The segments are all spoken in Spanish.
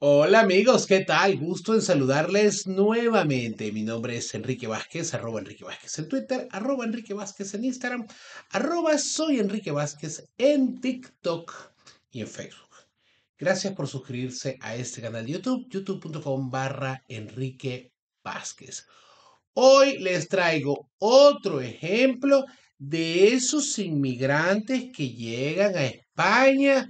Hola amigos, ¿qué tal? Gusto en saludarles nuevamente. Mi nombre es Enrique Vázquez, arroba Enrique Vázquez en Twitter, arroba Enrique Vázquez en Instagram, arroba soy Enrique Vázquez en TikTok y en Facebook. Gracias por suscribirse a este canal de YouTube, youtube.com barra Enrique Vázquez. Hoy les traigo otro ejemplo de esos inmigrantes que llegan a España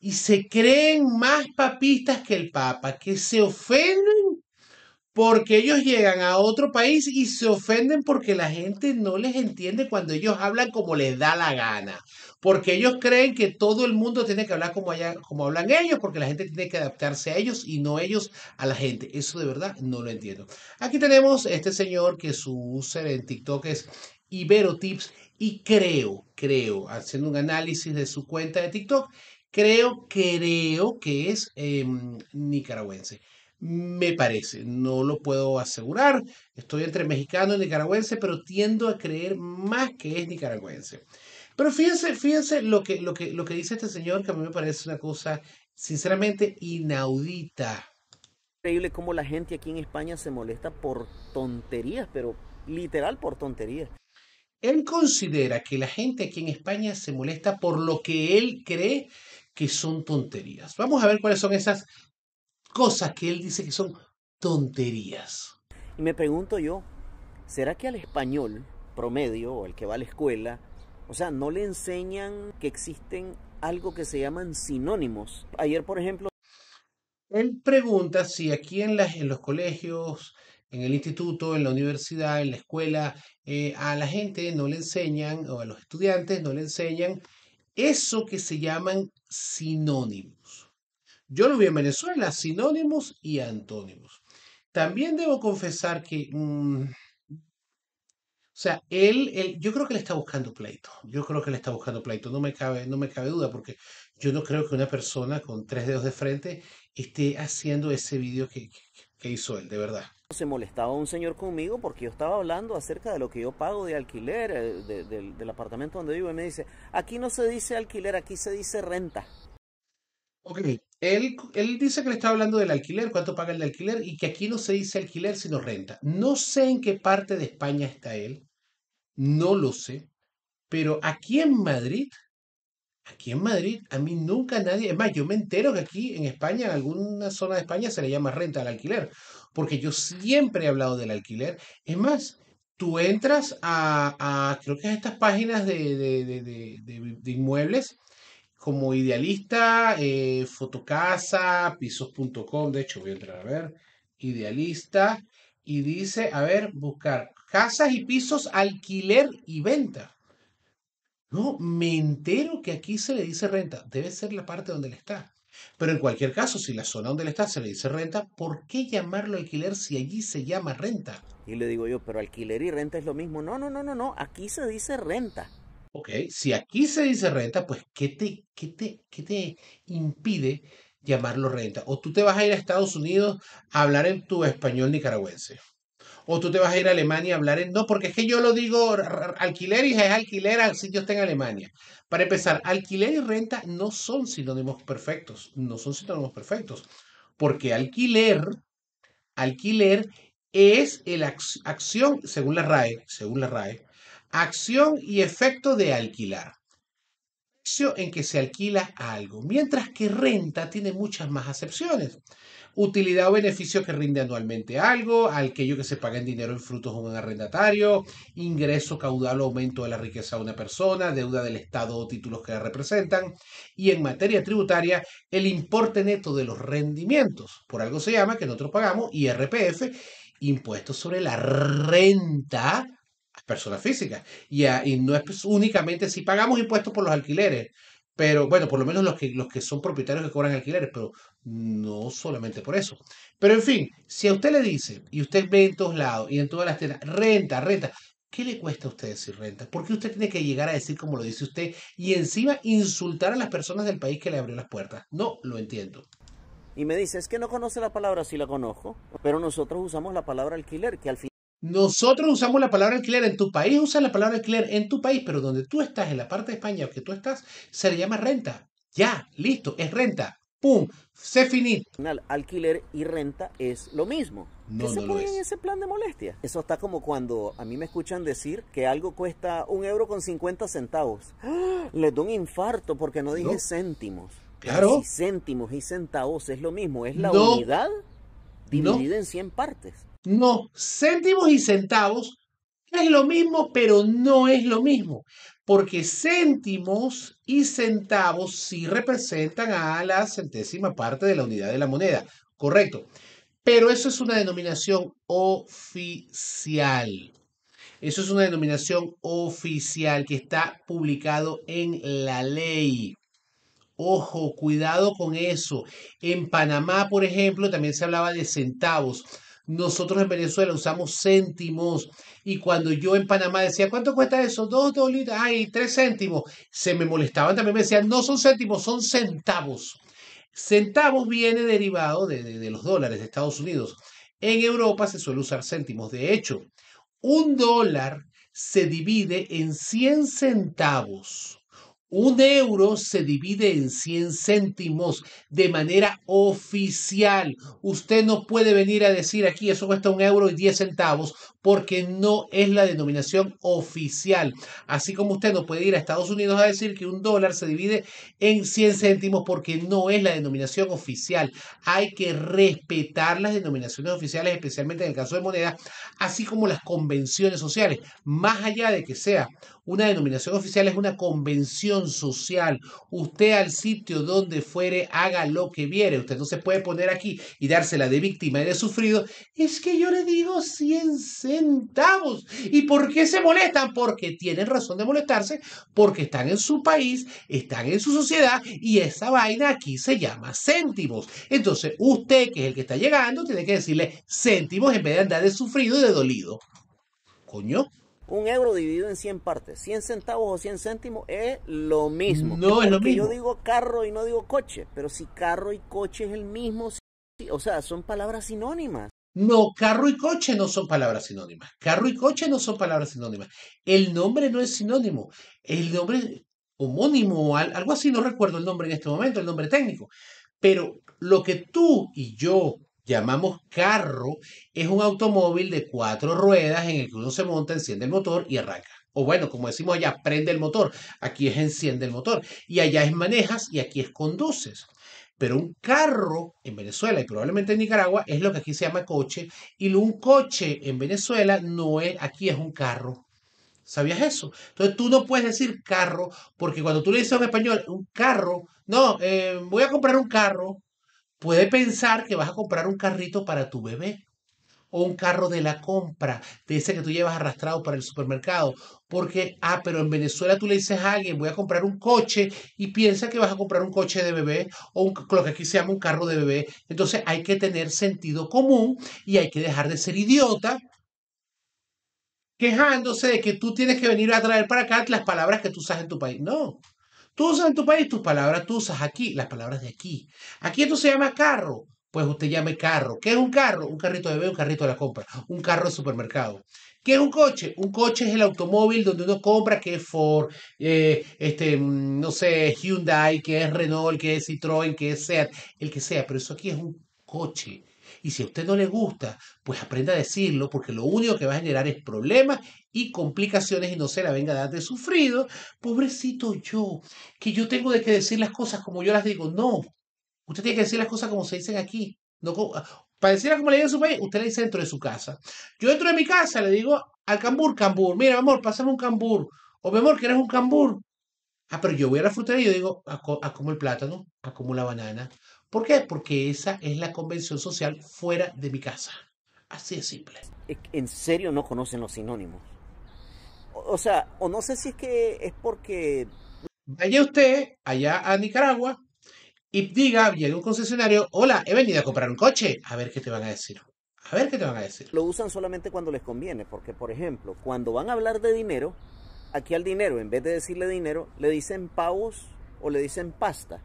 y se creen más papistas que el Papa, que se ofenden porque ellos llegan a otro país y se ofenden porque la gente no les entiende cuando ellos hablan como les da la gana. Porque ellos creen que todo el mundo tiene que hablar como, allá, como hablan ellos, porque la gente tiene que adaptarse a ellos y no ellos a la gente. Eso de verdad no lo entiendo. Aquí tenemos este señor que su user en TikTok es Ibero Tips y creo, creo, haciendo un análisis de su cuenta de TikTok, Creo, creo que es em, nicaragüense. Me parece, no lo puedo asegurar. Estoy entre mexicano y nicaragüense, pero tiendo a creer más que es nicaragüense. Pero fíjense, fíjense lo que, lo que, lo que dice este señor, que a mí me parece una cosa sinceramente inaudita. Increíble cómo la gente aquí en España se molesta por tonterías, pero literal por tonterías. Él considera que la gente aquí en España se molesta por lo que él cree que son tonterías. Vamos a ver cuáles son esas cosas que él dice que son tonterías. Y me pregunto yo, ¿será que al español promedio o el que va a la escuela, o sea, no le enseñan que existen algo que se llaman sinónimos? Ayer, por ejemplo... Él pregunta si aquí en, en los colegios, en el instituto, en la universidad, en la escuela, eh, a la gente no le enseñan, o a los estudiantes no le enseñan eso que se llaman sinónimos. Yo lo vi en Venezuela, sinónimos y antónimos. También debo confesar que, mm, o sea, él, yo creo que le está buscando pleito. Yo creo que le está buscando pleito. No me cabe, no me cabe duda porque yo no creo que una persona con tres dedos de frente esté haciendo ese video que ¿Qué hizo él, de verdad. Se molestaba un señor conmigo porque yo estaba hablando acerca de lo que yo pago de alquiler eh, del apartamento donde vivo y me dice, aquí no se dice alquiler, aquí se dice renta. Ok, él, él dice que le estaba hablando del alquiler, cuánto paga el de alquiler y que aquí no se dice alquiler sino renta. No sé en qué parte de España está él, no lo sé, pero aquí en Madrid Aquí en Madrid, a mí nunca nadie, es más, yo me entero que aquí en España, en alguna zona de España, se le llama renta al alquiler, porque yo siempre he hablado del alquiler. Es más, tú entras a, creo que es estas páginas de, inmuebles, como Idealista, eh, Fotocasa, pisos.com, de hecho voy a entrar a ver, Idealista, y dice, a ver, buscar casas y pisos, alquiler y venta. No, me entero que aquí se le dice renta. Debe ser la parte donde le está. Pero en cualquier caso, si la zona donde le está se le dice renta, ¿por qué llamarlo alquiler si allí se llama renta? Y le digo yo, pero alquiler y renta es lo mismo. No, no, no, no, no. Aquí se dice renta. Ok, si aquí se dice renta, pues ¿qué te, qué te, qué te impide llamarlo renta? O tú te vas a ir a Estados Unidos a hablar en tu español nicaragüense o tú te vas a ir a Alemania a hablar en... No, porque es que yo lo digo, alquiler y es alquiler al sitio está en Alemania. Para empezar, alquiler y renta no son sinónimos perfectos, no son sinónimos perfectos, porque alquiler, alquiler es la acción, según la RAE, según la RAE, acción y efecto de alquilar en que se alquila algo, mientras que renta tiene muchas más acepciones utilidad o beneficio que rinde anualmente algo, aquello que se paga en dinero en frutos o un arrendatario, ingreso, caudal o aumento de la riqueza de una persona, deuda del Estado o títulos que la representan, y en materia tributaria, el importe neto de los rendimientos, por algo se llama que nosotros pagamos IRPF, impuestos sobre la renta a personas físicas. Y, y, no es únicamente si pagamos impuestos por los alquileres, pero bueno, por lo menos los que, los que son propietarios que cobran alquileres, pero no solamente por eso. Pero en fin, si a usted le dice, y usted ve en todos lados y en todas las tiendas, renta, renta, ¿qué le cuesta a usted decir renta? ¿Por qué usted tiene que llegar a decir como lo dice usted y encima insultar a las personas del país que le abrió las puertas? No lo entiendo. Y me dice, es que no conoce la palabra, sí la conozco, pero nosotros usamos la palabra alquiler, que al final... Nosotros usamos la palabra alquiler en tu país, usa la palabra alquiler en tu país, pero donde tú estás, en la parte de España que tú estás, se le llama renta. Ya, listo, es renta. ¡Pum! Se finit. Alquiler y renta es lo mismo. ¿Qué se pone en ese plan de molestia? Eso está como cuando a mí me escuchan decir que algo cuesta un euro con cincuenta centavos. ¡Ah! Les doy un infarto porque no dije céntimos. Claro. Y céntimos y centavos es lo mismo. Es la unidad dividida en 100 partes. No, céntimos y centavos es lo mismo, pero no es lo mismo, porque céntimos y centavos sí representan a la centésima parte de la unidad de la moneda, correcto. Pero eso es una denominación oficial. Eso es una denominación oficial que está publicado en la ley. Ojo, cuidado con eso. En Panamá, por ejemplo, también se hablaba de centavos nosotros en Venezuela usamos céntimos y cuando yo en Panamá decía, ¿cuánto cuesta eso? Dos dólares ay, tres céntimos. Se me molestaban también, me decían, no son céntimos, son centavos. Centavos viene derivado de, de los dólares de Estados Unidos. En Europa se suele usar céntimos. De hecho, un dólar se divide en 100 centavos un euro se divide en 100 céntimos de manera oficial. Usted no puede venir a decir aquí eso cuesta un euro y 10 centavos porque no es la denominación oficial. Así como usted no puede ir a Estados Unidos a decir que un dólar se divide en 100 céntimos porque no es la denominación oficial. Hay que respetar las denominaciones oficiales, especialmente en el caso de moneda, así como las convenciones sociales. Más allá de que sea una denominación oficial, es una convención social. Usted al sitio donde fuere, haga lo que viere. Usted no se puede poner aquí y dársela de víctima y de sufrido. Es que yo le digo 100 céntimos centavos. ¿Y por qué se molestan? Porque tienen razón de molestarse, porque están en su país, están en su sociedad y esa vaina aquí se llama céntimos. Entonces, usted que es el que está llegando, tiene que decirle céntimos en vez de andar de sufrido y de dolido. Coño. Un euro dividido en 100 partes, 100 centavos o 100 céntimos es lo mismo. No es lo mismo. Yo digo carro y no digo coche, pero si carro y coche es el mismo, o sea, son palabras sinónimas. No, carro y coche no son palabras sinónimas. Carro y coche no son palabras sinónimas. El nombre no es sinónimo. El nombre homónimo, o algo así, no recuerdo el nombre en este momento, el nombre técnico. Pero lo que tú y yo llamamos carro es un automóvil de cuatro ruedas en el que uno se monta, enciende el motor y arranca. O bueno, como decimos allá, prende el motor. Aquí es enciende el motor. Y allá es manejas y aquí es conduces. Pero un carro en Venezuela y probablemente en Nicaragua es lo que aquí se llama coche. Y un coche en Venezuela no es, aquí es un carro. ¿Sabías eso? Entonces tú no puedes decir carro, porque cuando tú le dices a un español un carro, no, eh, voy a comprar un carro, puede pensar que vas a comprar un carrito para tu bebé o un carro de la compra, de ese que tú llevas arrastrado para el supermercado. Porque, ah, pero en Venezuela tú le dices a alguien, voy a comprar un coche y piensa que vas a comprar un coche de bebé o lo que aquí se llama un carro de bebé. Entonces hay que tener sentido común y hay que dejar de ser idiota quejándose de que tú tienes que venir a traer para acá las palabras que tú usas en tu país. No. Tú usas en tu país tus palabras, tú usas aquí las palabras de aquí. Aquí esto se llama carro pues usted llame carro. ¿Qué es un carro? Un carrito de bebé, un carrito de la compra, un carro de supermercado. ¿Qué es un coche? Un coche es el automóvil donde uno compra, que es Ford, eh, este, mm, no sé, Hyundai, que es Renault, que es Citroën, que es Seat, el que sea, pero eso aquí es un coche. Y si a usted no le gusta, pues aprenda a decirlo, porque lo único que va a generar es problemas y complicaciones y no se la venga a dar de sufrido. Pobrecito yo, que yo tengo de que decir las cosas como yo las digo. No, Usted tiene que decir las cosas como se dicen aquí. No como, ah, como le dicen en su país, usted le dice dentro de su casa. Yo dentro de mi casa le digo al cambur, cambur, mira, mi amor, pásame un cambur. O mi amor, ¿quieres un cambur? Ah, pero yo voy a la frutería y yo digo, a ah, ah, como el plátano, a como la banana. ¿Por qué? Porque esa es la convención social fuera de mi casa. Así de simple. E, en serio no conocen los sinónimos. O sea, o no sé si es que es porque... Vaya usted allá a Nicaragua y diga, llega un concesionario, hola, he venido a comprar un coche, a ver qué te van a decir. A ver qué te van a decir. Lo usan solamente cuando les conviene, porque por ejemplo, cuando van a hablar de dinero, aquí al dinero, en vez de decirle dinero, le dicen pavos o le dicen pasta.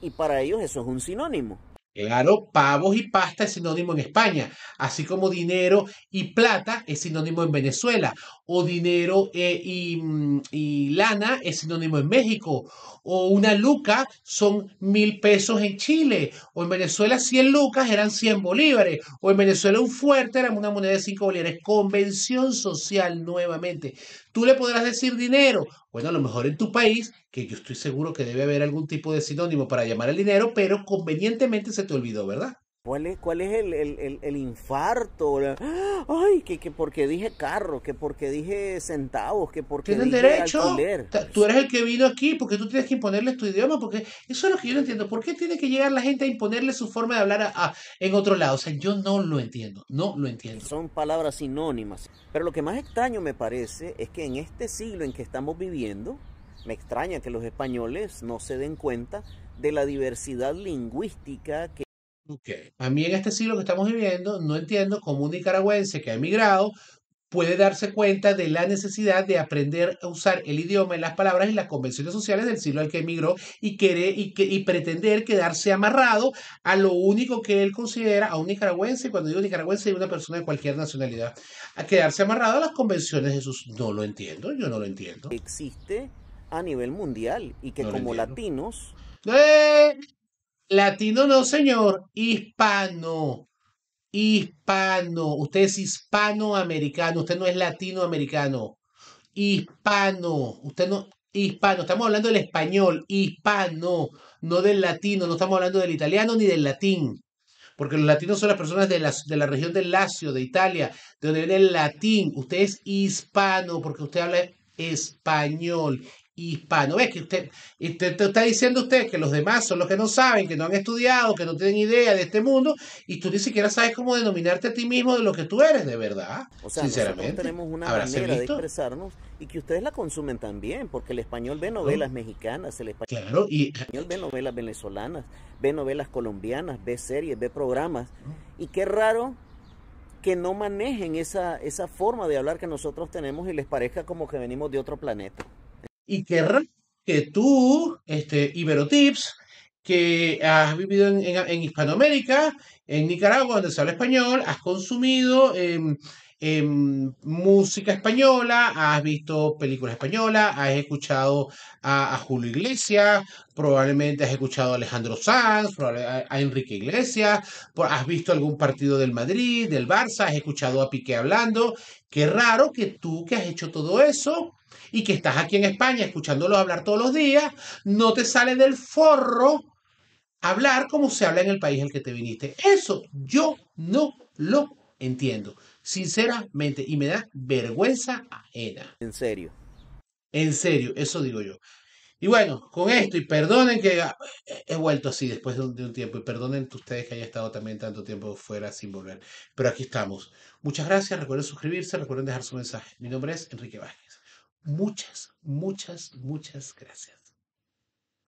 Y para ellos eso es un sinónimo. Claro, pavos y pasta es sinónimo en España, así como dinero y plata es sinónimo en Venezuela o dinero eh, y, mm, y, lana es sinónimo en México, o una luca son mil pesos en Chile, o en Venezuela 100 lucas eran 100 bolívares, o en Venezuela un fuerte era una moneda de 5 bolívares. Convención social nuevamente. Tú le podrás decir dinero. Bueno, a lo mejor en tu país, que yo estoy seguro que debe haber algún tipo de sinónimo para llamar el dinero, pero convenientemente se te olvidó, ¿verdad? ¿Cuál es, cuál es el, el, el, infarto? Ay, que, que, porque dije carro, que porque dije centavos, que porque Tienen derecho. Tú eres el que vino aquí, porque tú tienes que imponerles tu idioma, porque eso es lo que yo no entiendo. ¿Por qué tiene que llegar la gente a imponerle su forma de hablar en otro lado? O sea, yo no lo entiendo, no lo entiendo. Son palabras sinónimas. Pero lo que más extraño me parece es que en este siglo en que estamos viviendo, me extraña que los españoles no se den cuenta de la diversidad lingüística que a mí en este siglo que estamos viviendo, no entiendo cómo un nicaragüense que ha emigrado puede darse cuenta de la necesidad de aprender a usar el idioma, y las palabras y las convenciones sociales del siglo al que emigró y, querer, y, que, pretender quedarse amarrado a lo único que él considera a un nicaragüense, y cuando digo nicaragüense, digo una persona de cualquier nacionalidad, a quedarse amarrado a las convenciones de sus... No lo entiendo, yo no lo entiendo. Existe a nivel mundial y que como latinos... ¡Eh! Latino no, señor. Hispano. Hispano. Usted es hispanoamericano. Usted no es latinoamericano. Hispano. Usted no. Hispano. Estamos hablando del español. Hispano. No del latino. No estamos hablando del italiano ni del latín. Porque los latinos son las personas de la, de la región de Lacio, de Italia, de donde viene el latín. Usted es hispano porque usted habla español hispano. ¿Ves que usted, usted, te está diciendo usted que los demás son los que no saben, que no han estudiado, que no tienen idea de este mundo y tú ni siquiera sabes cómo denominarte a ti mismo de lo que tú eres de verdad? O sea, tenemos una manera de expresarnos y que ustedes la consumen también, porque el español ve novelas mexicanas, el español, y... ve novelas venezolanas, ve novelas colombianas, ve series, ve programas. Y qué raro que no manejen esa, esa forma de hablar que nosotros tenemos y les parezca como que venimos de otro planeta y raro que tú, este, Iberotips, que has vivido en, Hispanoamérica, en Nicaragua, donde se habla español, has consumido em, em, música española, has visto películas españolas, has escuchado a, Julio Iglesias, probablemente has escuchado a Alejandro Sanz, a, a, Enrique Iglesias, has visto algún partido del Madrid, del Barça, has escuchado a Piqué hablando. Qué raro que tú que has hecho todo eso, y que estás aquí en España escuchándolos hablar todos los días, no te sale del forro hablar como se habla en el país al que te viniste. Eso yo no lo entiendo, sinceramente, y me da vergüenza ajena. En serio. En serio, eso digo yo. Y bueno, con esto, y perdonen que he vuelto así después de un, tiempo, y perdonen ustedes que haya estado también tanto tiempo fuera sin volver, pero aquí estamos. Muchas gracias, recuerden suscribirse, recuerden dejar su mensaje. Mi nombre es Enrique Vázquez. Muchas, muchas, muchas gracias.